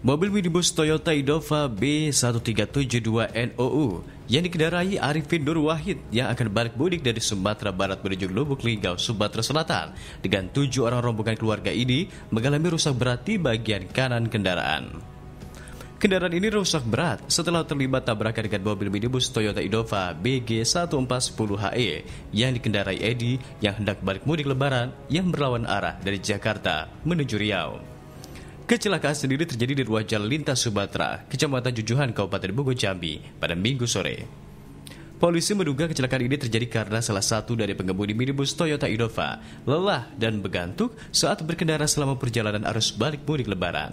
Mobil minibus Toyota Innova B1372NOU yang dikendarai Arifin Nur Wahid yang akan balik mudik dari Sumatera Barat menuju Lubuk Linggau, Sumatera Selatan dengan tujuh orang rombongan keluarga ini mengalami rusak berat di bagian kanan kendaraan. Kendaraan ini rusak berat setelah terlibat tabrakan dengan mobil minibus Toyota Innova BG1410HE yang dikendarai Edi yang hendak balik mudik lebaran yang berlawan arah dari Jakarta menuju Riau. Kecelakaan sendiri terjadi di ruas jalan lintas Sumatera, Kecamatan Jujuhan, Kabupaten Bogor, Jambi, pada minggu sore. Polisi menduga kecelakaan ini terjadi karena salah satu dari pengemudi minibus Toyota Innova lelah dan begantuk saat berkendara selama perjalanan arus balik mudik lebaran.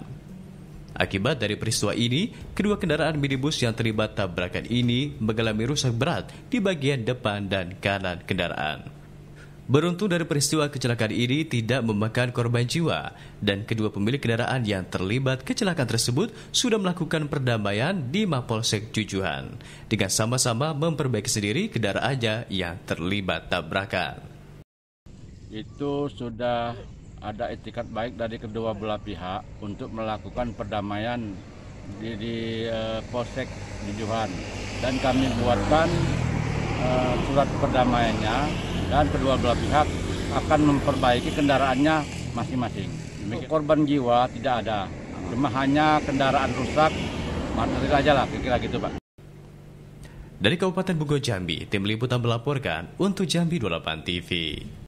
Akibat dari peristiwa ini, kedua kendaraan minibus yang terlibat tabrakan ini mengalami rusak berat di bagian depan dan kanan kendaraan. Beruntung dari peristiwa kecelakaan ini tidak memakan korban jiwa dan kedua pemilik kendaraan yang terlibat kecelakaan tersebut sudah melakukan perdamaian di Mapolsek Jujuhan dengan sama-sama memperbaiki sendiri kendaraannya yang terlibat tabrakan. Itu sudah ada etikat baik dari kedua belah pihak untuk melakukan perdamaian di, di uh, Polsek Jujuhan dan kami buatkan uh, surat perdamaiannya dan kedua belah pihak akan memperbaiki kendaraannya masing-masing. Korban jiwa tidak ada, cuma hanya kendaraan rusak, material aja lah, kira-kira gitu Pak. Dari Kabupaten Bogor Jambi, tim liputan melaporkan untuk Jambi 28 TV.